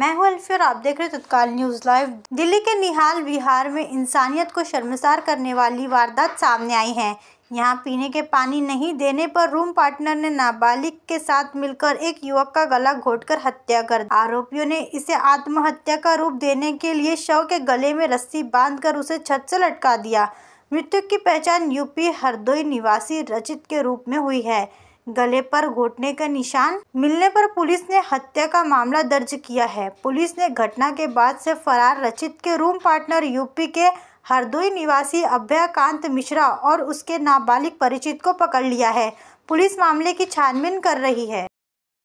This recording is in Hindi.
मैं हूं अल्फी और आप देख रहे तत्काल न्यूज़ लाइव दिल्ली के निहाल बिहार में इंसानियत को शर्मसार करने वाली वारदात सामने आई है यहाँ पीने के पानी नहीं देने पर रूम पार्टनर ने नाबालिग के साथ मिलकर एक युवक का गला घोटकर हत्या कर आरोपियों ने इसे आत्महत्या का रूप देने के लिए शव के गले में रस्सी बांध उसे छत से लटका दिया मृतक की पहचान यूपी हरदोई निवासी रचित के रूप में हुई है गले पर घोटने का निशान मिलने पर पुलिस ने हत्या का मामला दर्ज किया है पुलिस ने घटना के बाद से फरार रचित के रूम पार्टनर यूपी के हरदोई निवासी अभ्याकांत मिश्रा और उसके नाबालिग परिचित को पकड़ लिया है पुलिस मामले की छानबीन कर रही है